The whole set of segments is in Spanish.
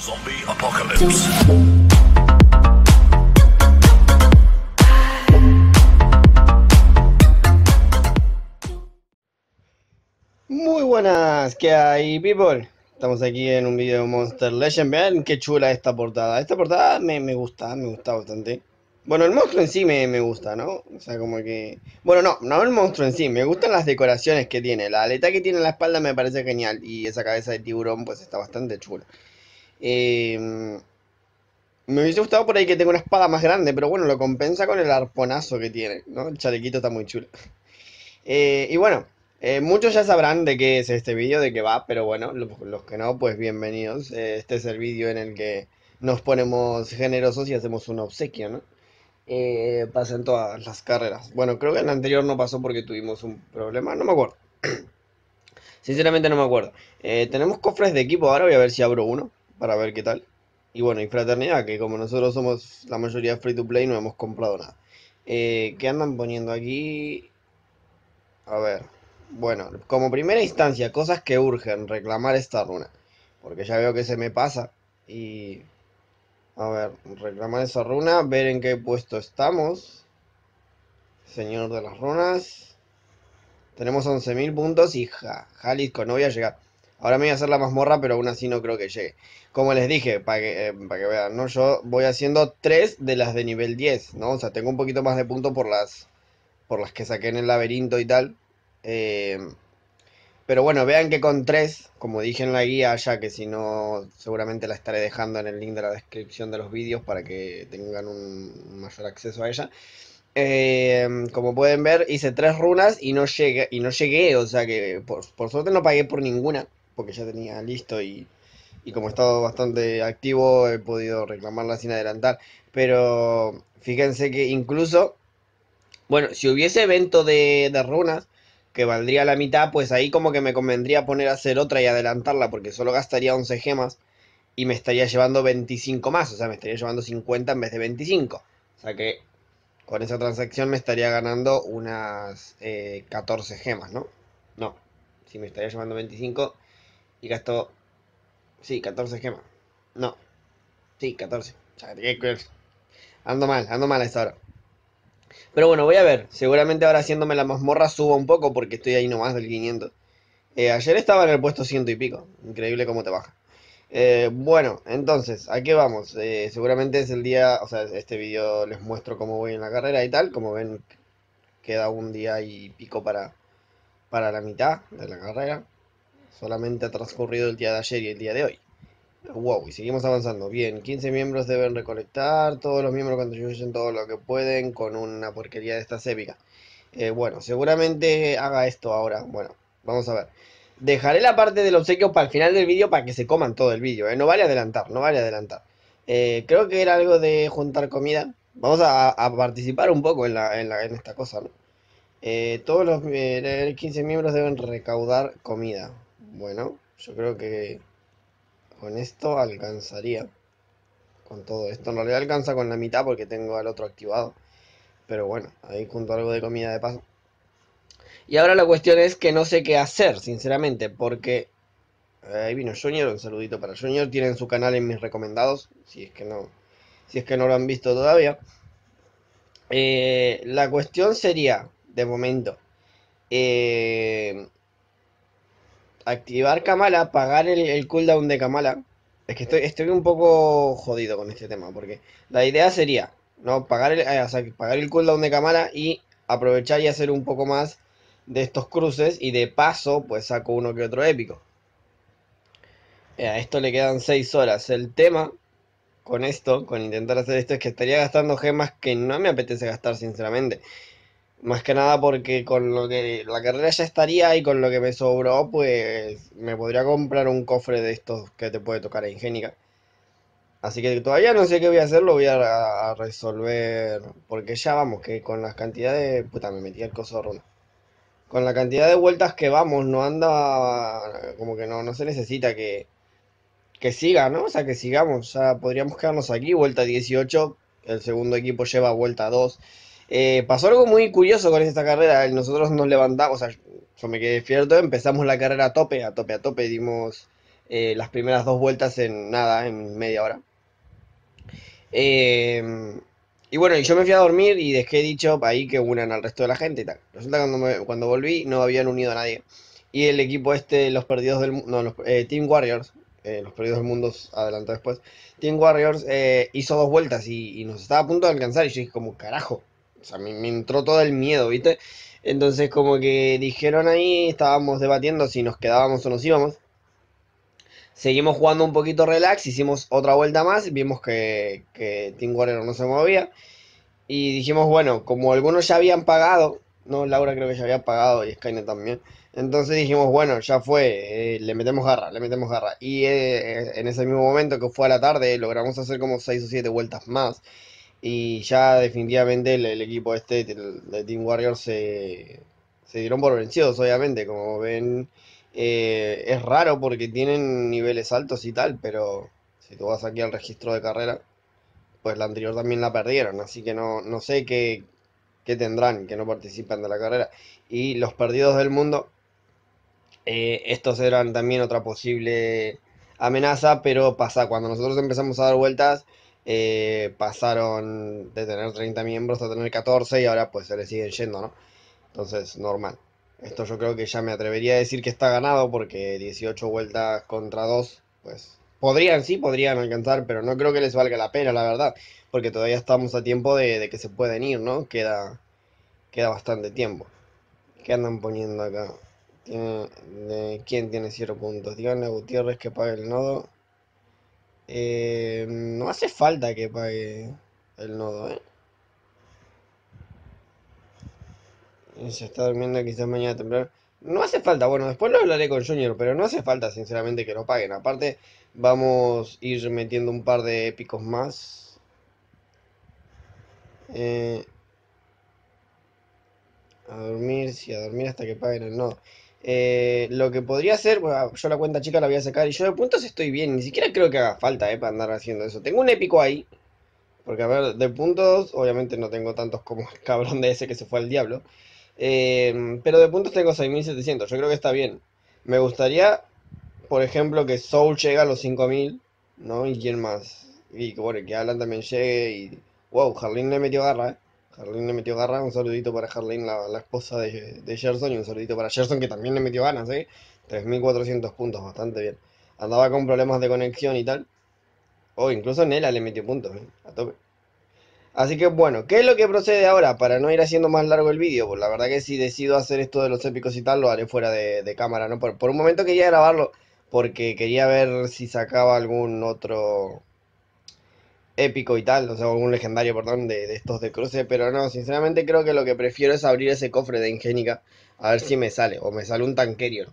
Zombie Apocalypse. Muy buenas, ¿qué hay, people? Estamos aquí en un video de Monster Legend. Vean qué chula esta portada. Esta portada me, gusta, me gusta bastante. Bueno, el monstruo en sí me, me, gusta, ¿no? O sea, como que... Bueno, no, no el monstruo en sí, me gustan las decoraciones que tiene. La aleta que tiene en la espalda me parece genial y esa cabeza de tiburón pues está bastante chula. Em, me hubiese gustado por ahí que tenga una espada más grande, pero bueno, lo compensa con el arponazo que tiene, ¿no? El chalequito está muy chulo. Eh, y bueno, eh, muchos ya sabrán de qué es este vídeo, de qué va, pero bueno, los, que no, pues bienvenidos. Eh, este es el vídeo en el que nos ponemos generosos y hacemos un obsequio, ¿no? pasa todas las carreras. Bueno, creo que en la anterior no pasó porque tuvimos un problema, no me acuerdo. Sinceramente no me acuerdo. tenemos cofres de equipo, ahora voy a ver si abro uno para ver qué tal. Y bueno, y fraternidad, que como nosotros somos la mayoría free to play, no hemos comprado nada. Eh, ¿Qué andan poniendo aquí? A ver. Bueno, como primera instancia, cosas que urgen reclamar esta runa. Porque ya veo que se me pasa. Y. A ver, reclamar esa runa, ver en qué puesto estamos. Señor de las runas. Tenemos 11.000 puntos y Jalisco no voy a llegar. Ahora me voy a hacer la mazmorra, pero aún así no creo que llegue. Como les dije, para que, eh, que, vean, ¿no? Yo voy haciendo 3 de las de nivel 10, ¿no? O sea, tengo un poquito más de punto por las, por las que saqué en el laberinto y tal. Eh, pero bueno, vean que con 3, como dije en la guía, ya que si no, seguramente la estaré dejando en el link de la descripción de los vídeos para que tengan un mayor acceso a ella. Eh, como pueden ver, hice tres runas y no llegué, y no o sea que por suerte no pagué por ninguna porque ya tenía listo y, y como he estado bastante activo he podido reclamarla sin adelantar. Pero fíjense que incluso, bueno, si hubiese evento de, runas que valdría la mitad, pues ahí como que me convendría poner a hacer otra y adelantarla porque solo gastaría 11 gemas y me estaría llevando 25 más, o sea, me estaría llevando 50 en vez de 25. O sea que con esa transacción me estaría ganando unas 14 eh, gemas, ¿no? No, si me estaría llevando 25, y gastó. Sí, 14 gemas. No. Sí, 14. Ando mal, ando mal a esta hora. Pero bueno, voy a ver. Seguramente ahora haciéndome la mazmorra subo un poco porque estoy ahí nomás del 500. Eh, ayer estaba en el puesto ciento y pico. Increíble cómo te baja. Eh, bueno, entonces, ¿a qué vamos? Eh, seguramente es el día, o sea, este video les muestro cómo voy en la carrera y tal. Como ven, queda un día y pico para, para la mitad de la carrera. Solamente ha transcurrido el día de ayer y el día de hoy. Wow, y seguimos avanzando. Bien, 15 miembros deben recolectar, todos los miembros contribuyen todo lo que pueden con una porquería de estas épicas. Eh, bueno, seguramente haga esto ahora. Bueno, vamos a ver. Dejaré la parte del obsequio para el final del vídeo para que se coman todo el vídeo. ¿eh? No vale adelantar, no vale adelantar. Eh, creo que era algo de juntar comida. Vamos a, participar un poco en, esta cosa, todos los 15 miembros deben recaudar comida. Bueno, yo creo que con esto alcanzaría. Con todo esto. En realidad alcanza con la mitad porque tengo al otro activado. Pero bueno, ahí junto a algo de comida de paso. Y ahora la cuestión es que no sé qué hacer, sinceramente, porque... Eh, ahí vino Junior, un saludito para Junior. Tienen su canal en mis recomendados, si es que no, si es que no lo han visto todavía. Eh, la cuestión sería, de momento, eh, activar Kamala, pagar el, el cooldown de Kamala. Es que estoy, estoy un poco jodido con este tema, porque la idea sería, ¿no? Pagar el, eh, pagar el cooldown de Kamala y aprovechar y hacer un poco más de estos cruces y de paso, pues saco uno que otro épico. Eh, a esto le quedan 6 horas. El tema con esto, con intentar hacer esto, es que estaría gastando gemas que no me apetece gastar, sinceramente. Más que nada porque con lo que la carrera ya estaría y con lo que me sobró, pues me podría comprar un cofre de estos que te puede tocar a Ingénica. Así que todavía no sé qué voy a hacer, lo voy a, resolver. Porque ya vamos, que con las cantidades. Puta, me metí el cosorro. Con la cantidad de vueltas que vamos, no anda. Como que no, no se necesita que. Que siga, ¿no? O sea, que sigamos. O podríamos quedarnos aquí, vuelta 18. El segundo equipo lleva vuelta 2. Eh, pasó algo muy curioso con esta carrera. Nosotros nos levantamos, o sea, yo me quedé despierto, empezamos la carrera a tope, a tope, a tope. Dimos eh, las primeras dos vueltas en nada, en media hora. Eh, y bueno, yo me fui a dormir y dejé dicho ahí que unan al resto de la gente y tal. Resulta que cuando, volví no habían unido a nadie. Y el equipo este, los perdidos del mundo, no, los, Team Warriors, los perdidos del mundo, adelanto después, Team Warriors hizo dos vueltas y, y, nos estaba a punto de alcanzar. Y yo dije, como carajo, o sea, me, entró todo el miedo, ¿viste? Entonces como que dijeron ahí, estábamos debatiendo si nos quedábamos o nos íbamos. Seguimos jugando un poquito relax, hicimos otra vuelta más, vimos que, que Team no se movía. Y dijimos, bueno, como algunos ya habían pagado, no, Laura creo que ya había pagado y Skynet también. Entonces dijimos, bueno, ya fue, eh, le metemos garra, le metemos garra. Y eh, en ese mismo momento que fue a la tarde, logramos hacer como 6 o 7 vueltas más. Y ya definitivamente el, equipo este de Team Warriors se, se dieron por vencidos, obviamente. Como ven, eh, es raro porque tienen niveles altos y tal, pero si tú vas aquí al registro de carrera, pues la anterior también la perdieron. Así que no, sé qué, tendrán que no participan de la carrera. Y los perdidos del mundo, eh, estos eran también otra posible amenaza, pero pasa, cuando nosotros empezamos a dar vueltas eh, pasaron de tener 30 miembros a tener 14 y ahora pues se le siguen yendo, ¿no? Entonces, normal. Esto yo creo que ya me atrevería a decir que está ganado porque 18 vueltas contra 2, pues podrían, sí, podrían alcanzar, pero no creo que les valga la pena, la verdad, porque todavía estamos a tiempo de, que se pueden ir, ¿no? Queda, queda bastante tiempo. ¿Qué andan poniendo acá? ¿Tiene, ¿Quién tiene 0 puntos? Díganle a Gutiérrez que pague el nodo. Eh, no hace falta que pague el nodo, ¿eh? Se está durmiendo quizás mañana temprano. No hace falta, bueno, después lo hablaré con Junior, pero no hace falta sinceramente que lo paguen. Aparte, vamos a ir metiendo un par de épicos más. Eh, a dormir, sí, a dormir hasta que paguen el nodo. Eh, lo que podría hacer, yo la cuenta chica la voy a sacar y yo de puntos estoy bien, ni siquiera creo que haga falta eh, para andar haciendo eso. Tengo un épico ahí, porque a ver, de puntos obviamente no tengo tantos como el cabrón de ese que se fue al diablo, eh, pero de puntos tengo 6700, yo creo que está bien. Me gustaría, por ejemplo, que Soul llegue a los 5000, ¿no? Y quién más. Y bueno, que Alan también llegue y... Wow, Harleen le metió garra, ¿eh? Harleen le metió garra, un saludito para Harleen, la, esposa de, de, Gerson, y un saludito para Gerson, que también le metió ganas, ¿eh? 3.400 puntos, bastante bien. Andaba con problemas de conexión y tal. O oh, incluso Nela le metió puntos, ¿eh? A tope. Así que bueno, ¿qué es lo que procede ahora? Para no ir haciendo más largo el vídeo, pues la verdad que si decido hacer esto de los épicos y tal, lo haré fuera de, cámara, ¿no? Por, por un momento quería grabarlo, porque quería ver si sacaba algún otro épico y tal, o sea, algún legendario, perdón, de, estos de cruce, pero no, sinceramente creo que lo que prefiero es abrir ese cofre de Ingénica a ver si me sale, o me sale un tanquerio.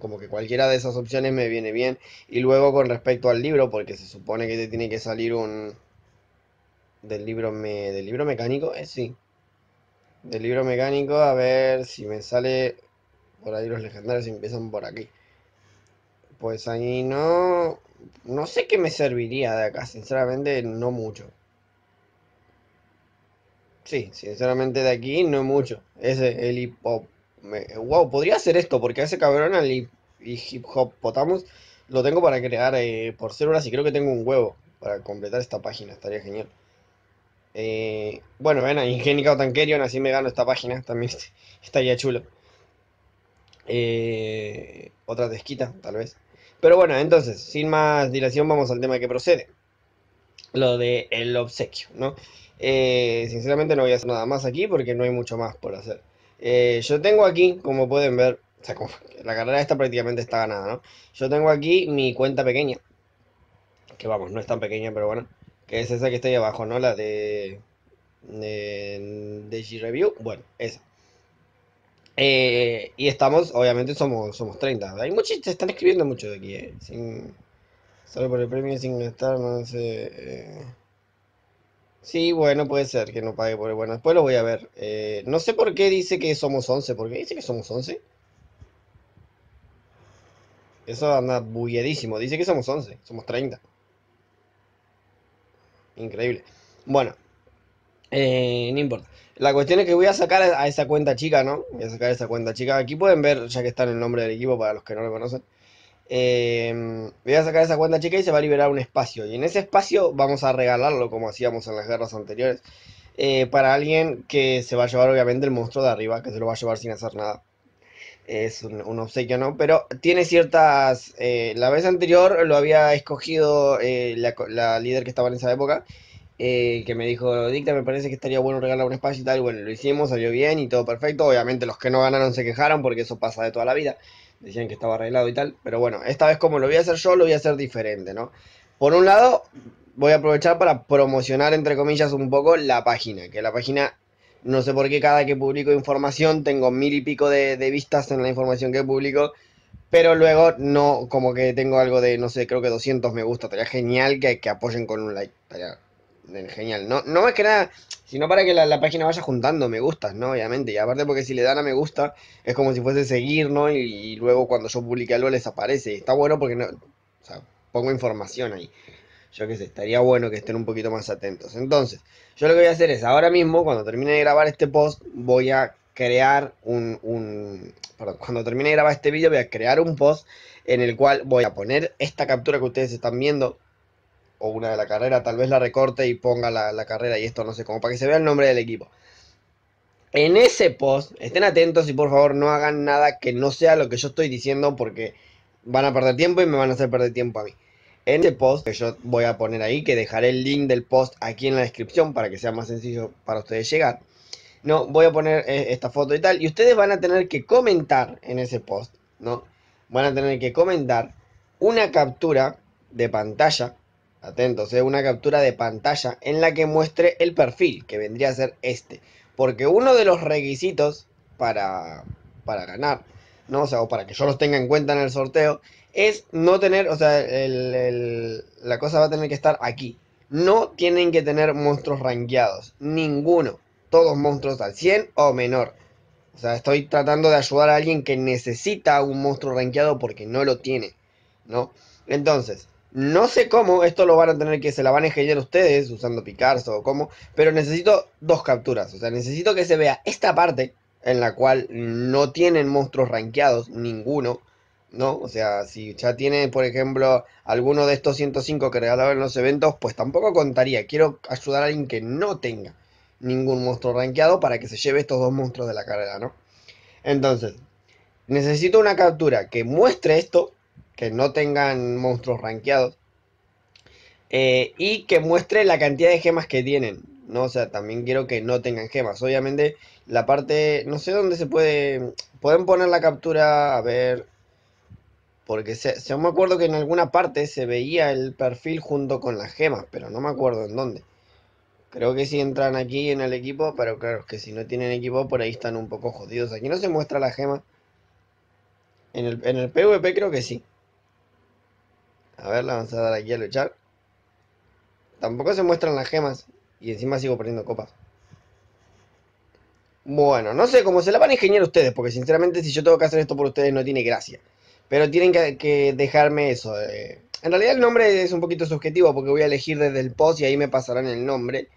Como que cualquiera de esas opciones me viene bien. Y luego con respecto al libro, porque se supone que te tiene que salir un... Del libro, me... ¿Del libro mecánico? es eh, sí. Del libro mecánico, a ver si me sale... Por ahí los legendarios empiezan por aquí. Pues ahí no no sé qué me serviría de acá, sinceramente no mucho. Sí, sinceramente de aquí no mucho. Ese, el hip hop. wow, podría hacer esto, porque ese cabrón al hip, hop potamos lo tengo para crear eh, por células y creo que tengo un huevo para completar esta página, estaría genial. Eh, bueno, venga, o Tankerion, así me gano esta página, también estaría chulo. Eh, otra desquita, tal vez. Pero bueno, entonces, sin más dilación, vamos al tema que procede. Lo del el obsequio, ¿no? Eh, sinceramente no voy a hacer nada más aquí porque no hay mucho más por hacer. Eh, yo tengo aquí, como pueden ver, o sea, la carrera esta prácticamente está ganada, ¿no? Yo tengo aquí mi cuenta pequeña. Que vamos, no es tan pequeña, pero bueno. Que es esa que está ahí abajo, ¿no? La de... De, de G-Review. Bueno, esa. Eh, y estamos, obviamente somos, somos 30. Hay muchos, están escribiendo mucho de aquí, eh. solo por el premio sin estar no sé. Eh. Sí, bueno, puede ser que no pague por el bueno. Después lo voy a ver. Eh, no sé por qué dice que somos 11. ¿Por qué dice que somos 11? Eso anda bugueadísimo. Dice que somos 11. Somos 30. Increíble. Bueno, no importa. La cuestión es que voy a sacar a esa cuenta chica, ¿no? Voy a sacar esa cuenta chica. Aquí pueden ver, ya que está en el nombre del equipo para los que no lo conocen. Eh, voy a sacar esa cuenta chica y se va a liberar un espacio. Y en ese espacio vamos a regalarlo, como hacíamos en las guerras anteriores, eh, para alguien que se va a llevar, obviamente, el monstruo de arriba, que se lo va a llevar sin hacer nada. Es un, obsequio, ¿no? Pero tiene ciertas. Eh, la vez anterior lo había escogido la, la líder que estaba en esa época eh, que me dijo, Dicta, me parece que estaría bueno regalar un espacio y tal. Bueno, lo hicimos, salió bien y todo perfecto. Obviamente los que no ganaron se quejaron porque eso pasa de toda la vida. Decían que estaba arreglado y tal. Pero bueno, esta vez como lo voy a hacer yo, lo voy a hacer diferente, ¿no? Por un lado, voy a aprovechar para promocionar, entre comillas, un poco la página. Que la página, no sé por qué cada que publico información tengo mil y pico de, vistas en la información que publico. Pero luego no, como que tengo algo de, no sé, creo que 200 me gusta. Estaría genial que, que apoyen con un like. Estaría genial. No, no más que nada, sino para que la, página vaya juntando me gustas, ¿no? Obviamente. Y aparte porque si le dan a me gusta, es como si fuese seguir, ¿no? Y, luego cuando yo publique algo les aparece. Está bueno porque no. O sea, pongo información ahí. Yo qué sé, estaría bueno que estén un poquito más atentos. Entonces, yo lo que voy a hacer es, ahora mismo, cuando termine de grabar este post, voy a crear un, un perdón, cuando termine de grabar este vídeo voy a crear un post en el cual voy a poner esta captura que ustedes están viendo o una de la carrera, tal vez la recorte y ponga la, la, carrera y esto, no sé, como para que se vea el nombre del equipo. En ese post, estén atentos y por favor no hagan nada que no sea lo que yo estoy diciendo porque van a perder tiempo y me van a hacer perder tiempo a mí. En ese post que yo voy a poner ahí, que dejaré el link del post aquí en la descripción para que sea más sencillo para ustedes llegar. No, voy a poner eh, esta foto y tal. Y ustedes van a tener que comentar en ese post, ¿no? Van a tener que comentar una captura de pantalla atentos, es una captura de pantalla en la que muestre el perfil, que vendría a ser este. Porque uno de los requisitos para, para ganar, ¿no? O sea, o para que yo los tenga en cuenta en el sorteo, es no tener, o sea, el, la cosa va a tener que estar aquí. No tienen que tener monstruos rankeados, ninguno. Todos monstruos al 100 o menor. O sea, estoy tratando de ayudar a alguien que necesita un monstruo rankeado porque no lo tiene, ¿no? Entonces, no sé cómo, esto lo van a tener que, se la van a ingeniar ustedes usando Picard o cómo, pero necesito dos capturas. O sea, necesito que se vea esta parte en la cual no tienen monstruos rankeados, ninguno, ¿no? O sea, si ya tiene, por ejemplo, alguno de estos 105 que regalaban en los eventos, pues tampoco contaría. Quiero ayudar a alguien que no tenga ningún monstruo rankeado para que se lleve estos dos monstruos de la carrera, ¿no? Entonces, necesito una captura que muestre esto que no tengan monstruos rankeados. Eh, y que muestre la cantidad de gemas que tienen. ¿no? O sea, también quiero que no tengan gemas. Obviamente, la parte. No sé dónde se puede. Pueden poner la captura. A ver. Porque se, me acuerdo que en alguna parte se veía el perfil junto con las gemas, pero no me acuerdo en dónde. Creo que si entran aquí en el equipo, pero claro, que si no tienen equipo por ahí están un poco jodidos. Aquí no se muestra la gema. en el PvP creo que sí. A ver, la vamos a dar aquí a echar. Tampoco se muestran las gemas. Y encima sigo perdiendo copas. Bueno, no sé cómo se la van a ingeniar ustedes, porque sinceramente si yo tengo que hacer esto por ustedes no tiene gracia. Pero tienen que, dejarme eso. Eh. En realidad el nombre es un poquito subjetivo porque voy a elegir desde el post y ahí me pasarán el nombre.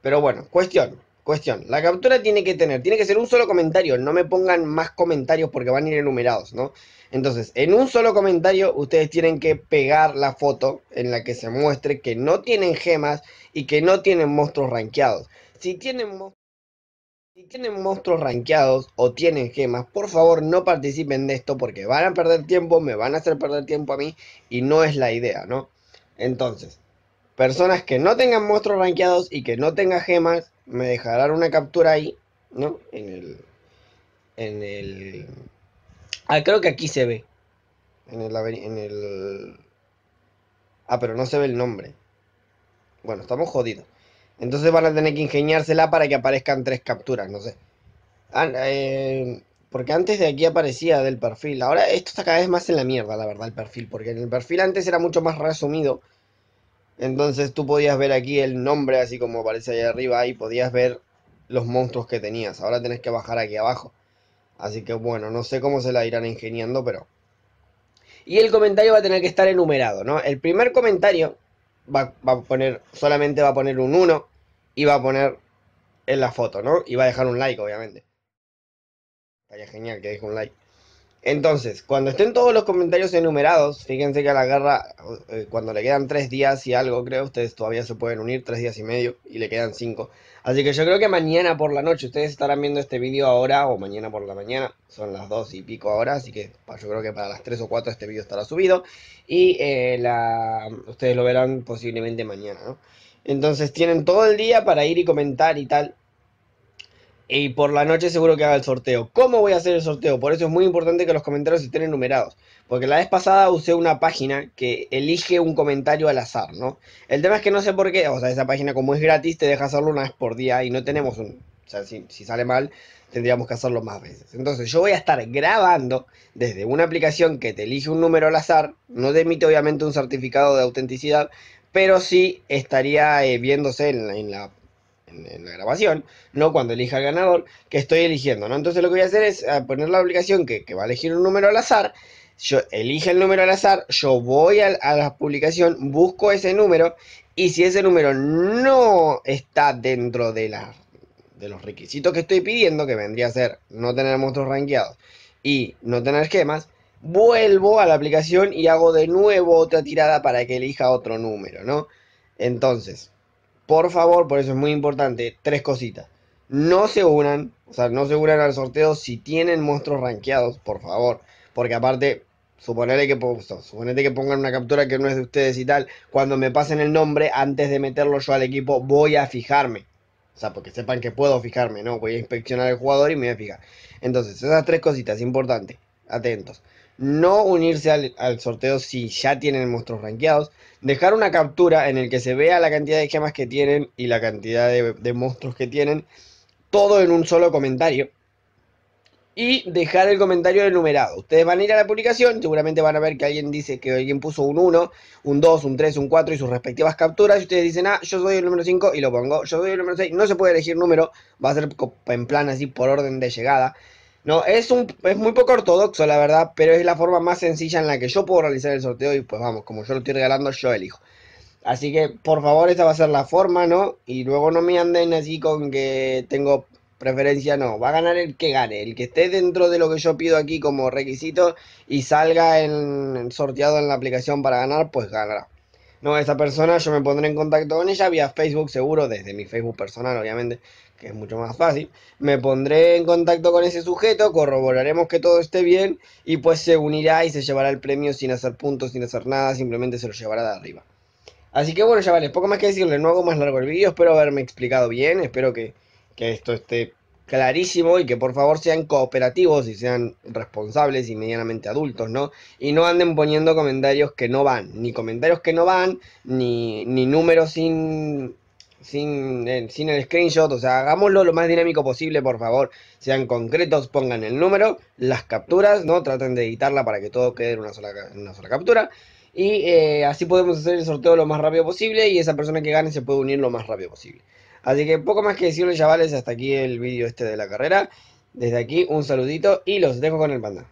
Pero bueno, cuestión. Cuestión, la captura tiene que tener, tiene que ser un solo comentario, no me pongan más comentarios porque van a ir enumerados, ¿no? Entonces, en un solo comentario ustedes tienen que pegar la foto en la que se muestre que no tienen gemas y que no tienen monstruos rankeados. Si tienen, si tienen monstruos rankeados o tienen gemas, por favor no participen de esto porque van a perder tiempo, me van a hacer perder tiempo a mí y no es la idea, ¿no? Entonces, personas que no tengan monstruos rankeados y que no tengan gemas, me dejarán una captura ahí, ¿no? En el, en el, ah, creo que aquí se ve, en el, ah, pero no se ve el nombre. Bueno, estamos jodidos. Entonces van a tener que ingeniársela para que aparezcan tres capturas, no sé. Ah, eh, porque antes de aquí aparecía del perfil. Ahora esto está cada vez más en la mierda, la verdad, el perfil. Porque en el perfil antes era mucho más resumido. Entonces tú podías ver aquí el nombre, así como aparece ahí arriba, y podías ver los monstruos que tenías. Ahora tenés que bajar aquí abajo. Así que bueno, no sé cómo se la irán ingeniando, pero... Y el comentario va a tener que estar enumerado, ¿no? El primer comentario va, a poner, solamente va a poner un 1 y va a poner en la foto, ¿no? Y va a dejar un like, obviamente. Vaya genial que deje un like. Entonces, cuando estén todos los comentarios enumerados, fíjense que a la guerra, eh, cuando le quedan tres días y algo, creo, ustedes todavía se pueden unir, tres días y medio, y le quedan cinco. Así que yo creo que mañana por la noche, ustedes estarán viendo este vídeo ahora o mañana por la mañana, son las dos y pico ahora, así que yo creo que para las tres o cuatro este vídeo estará subido, y eh, ustedes lo verán posiblemente mañana, ¿no? Entonces tienen todo el día para ir y comentar y tal, y por la noche seguro que haga el sorteo. ¿Cómo voy a hacer el sorteo? Por eso es muy importante que los comentarios estén enumerados. Porque la vez pasada usé una página que elige un comentario al azar, ¿no? El tema es que no sé por qué, o sea, esa página como es gratis te deja hacerlo una vez por día y no tenemos un... O sea, si, sale mal, tendríamos que hacerlo más veces. Entonces yo voy a estar grabando desde una aplicación que te elige un número al azar. No te emite obviamente un certificado de autenticidad, pero sí estaría eh, viéndose en la en, la grabación, no cuando elija el ganador, que estoy eligiendo, ¿no? Entonces lo que voy a hacer es ah, poner la aplicación que, va a elegir un número al azar, yo elige el número al azar, yo voy a, la publicación, busco ese número, y si ese número no está dentro de de los requisitos que estoy pidiendo, que vendría a ser no tener monstruos rankeados y no tener esquemas, vuelvo a la aplicación y hago de nuevo otra tirada para que elija otro número, ¿no? Entonces, por favor, por eso es muy importante, tres cositas. No se unan, o sea, no se unan al sorteo si tienen monstruos rankeados, por favor. Porque aparte, suponete que, suponete que pongan una captura que no es de ustedes y tal. Cuando me pasen el nombre, antes de meterlo yo al equipo, voy a fijarme. O sea, porque sepan que puedo fijarme, ¿no? Voy a inspeccionar al jugador y me voy a fijar. Entonces, esas tres cositas, importante. Atentos no unirse al, sorteo si ya tienen monstruos ranqueados dejar una captura en el que se vea la cantidad de gemas que tienen y la cantidad de, de monstruos que tienen, todo en un solo comentario. Y dejar el comentario enumerado. Ustedes van a ir a la publicación, seguramente van a ver que alguien dice que alguien puso un 1, un 2, un 3, un 4 y sus respectivas capturas. Y ustedes dicen, ah, yo soy el número 5 y lo pongo, yo soy el número 6. No se puede elegir número, va a ser en plan así por orden de llegada. No, es, un, es muy poco ortodoxo, la verdad, pero es la forma más sencilla en la que yo puedo realizar el sorteo y pues vamos, como yo lo estoy regalando, yo elijo. Así que, por favor, esa va a ser la forma, ¿no? Y luego no me anden así con que tengo preferencia, no. Va a ganar el que gane, el que esté dentro de lo que yo pido aquí como requisito y salga en, sorteado en la aplicación para ganar, pues ganará no, esa persona yo me pondré en contacto con ella vía Facebook seguro, desde mi Facebook personal obviamente, que es mucho más fácil. Me pondré en contacto con ese sujeto, corroboraremos que todo esté bien y pues se unirá y se llevará el premio sin hacer puntos, sin hacer nada, simplemente se lo llevará de arriba. Así que bueno, ya vale. poco más que decirle, no hago más largo el vídeo, espero haberme explicado bien, espero que, que esto esté clarísimo y que por favor sean cooperativos y sean responsables y medianamente adultos, ¿no? Y no anden poniendo comentarios que no van, ni comentarios que no van, ni, ni números sin, eh, sin, el screenshot, o sea, hagámoslo lo más dinámico posible, por favor, sean concretos, pongan el número, las capturas, ¿no? Traten de editarla para que todo quede en una sola, en una sola captura. Y eh, así podemos hacer el sorteo lo más rápido posible y esa persona que gane se puede unir lo más rápido posible. Así que poco más que decirles, chavales, hasta aquí el vídeo este de la carrera. Desde aquí, un saludito y los dejo con el banda.